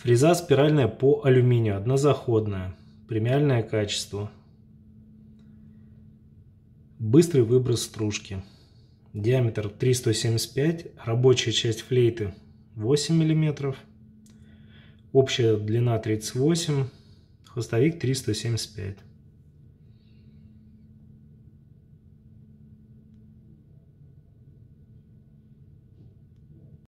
Фреза спиральная по алюминию, однозаходная, премиальное качество. Быстрый выброс стружки. Диаметр 375, рабочая часть флейты 8 мм, общая длина 38 хвостовик 375.